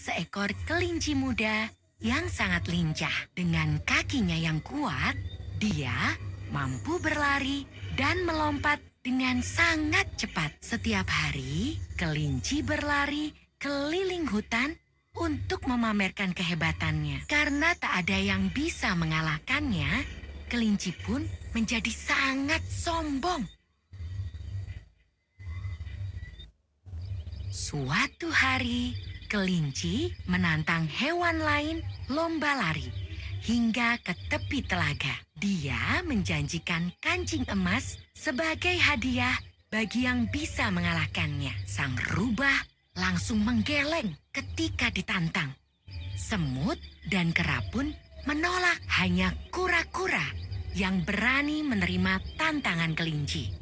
seekor kelinci muda yang sangat lincah. Dengan kakinya yang kuat, dia mampu berlari dan melompat dengan sangat cepat. Setiap hari, kelinci berlari keliling hutan untuk memamerkan kehebatannya. Karena tak ada yang bisa mengalahkannya, kelinci pun menjadi sangat sombong. Suatu hari, kelinci menantang hewan lain lomba lari hingga ke tepi telaga. Dia menjanjikan kancing emas sebagai hadiah bagi yang bisa mengalahkannya. Sang rubah langsung menggeleng ketika ditantang. Semut dan kerapun menolak hanya kura-kura yang berani menerima tantangan kelinci.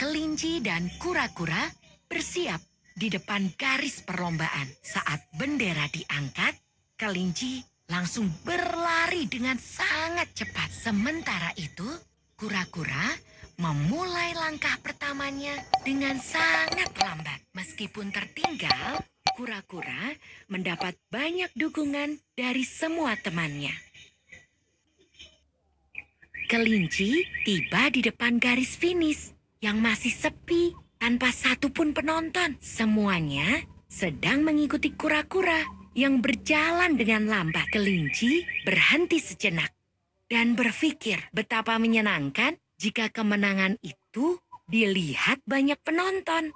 kelinci dan kura-kura bersiap di depan garis perlombaan. Saat bendera diangkat, kelinci langsung berlari dengan sangat cepat. Sementara itu, kura-kura memulai langkah pertamanya dengan sangat lambat. Meskipun tertinggal, kura-kura mendapat banyak dukungan dari semua temannya. Kelinci tiba di depan garis finish yang masih sepi tanpa satupun penonton. Semuanya sedang mengikuti kura-kura yang berjalan dengan lambat. Kelinci berhenti sejenak dan berpikir betapa menyenangkan jika kemenangan itu dilihat banyak penonton.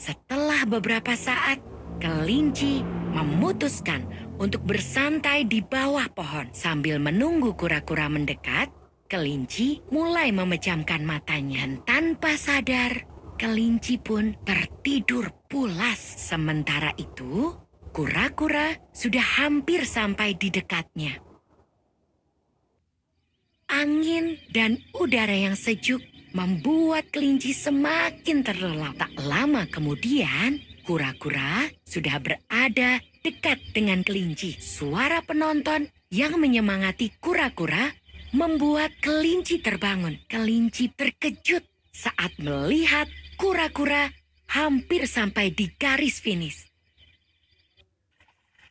Setelah beberapa saat, kelinci memutuskan untuk bersantai di bawah pohon. Sambil menunggu kura-kura mendekat, kelinci mulai memejamkan matanya. Tanpa sadar, kelinci pun tertidur pulas. Sementara itu, kura-kura sudah hampir sampai di dekatnya. Angin dan udara yang sejuk membuat kelinci semakin terlelap. Tak lama kemudian, kura-kura sudah berada dekat dengan kelinci. Suara penonton yang menyemangati kura-kura membuat kelinci terbangun. Kelinci terkejut saat melihat kura-kura hampir sampai di garis finish.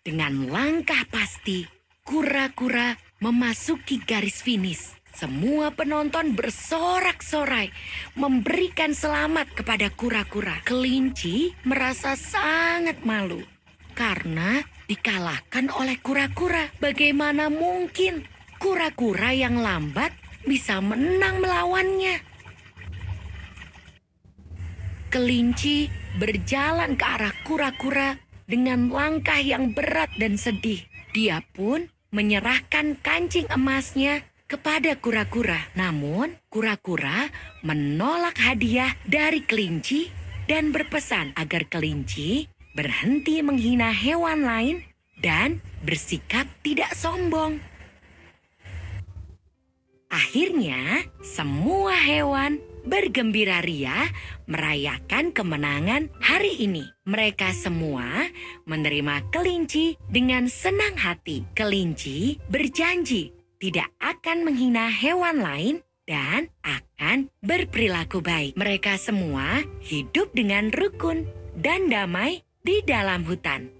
Dengan langkah pasti, kura-kura memasuki garis finish. Semua penonton bersorak-sorai memberikan selamat kepada kura-kura. Kelinci merasa sangat malu karena dikalahkan oleh kura-kura. Bagaimana mungkin kura-kura yang lambat bisa menang melawannya? Kelinci berjalan ke arah kura-kura dengan langkah yang berat dan sedih. Dia pun menyerahkan kancing emasnya kepada kura-kura. Namun, kura-kura menolak hadiah dari kelinci dan berpesan agar kelinci berhenti menghina hewan lain, dan bersikap tidak sombong. Akhirnya, semua hewan bergembira ria merayakan kemenangan hari ini. Mereka semua menerima kelinci dengan senang hati. Kelinci berjanji tidak akan menghina hewan lain dan akan berperilaku baik. Mereka semua hidup dengan rukun dan damai di dalam hutan.